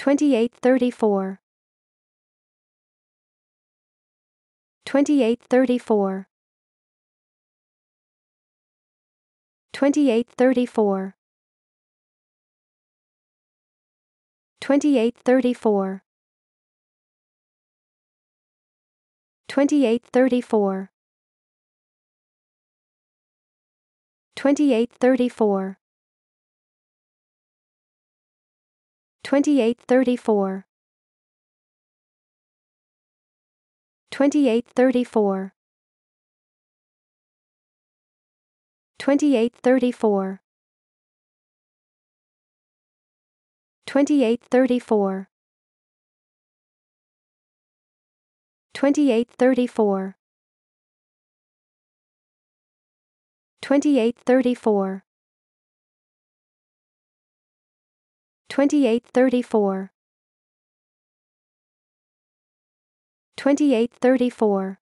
2834 2834 2834 2834 2834 2834 2834 2834 2834 2834 2834 2834 2834 2834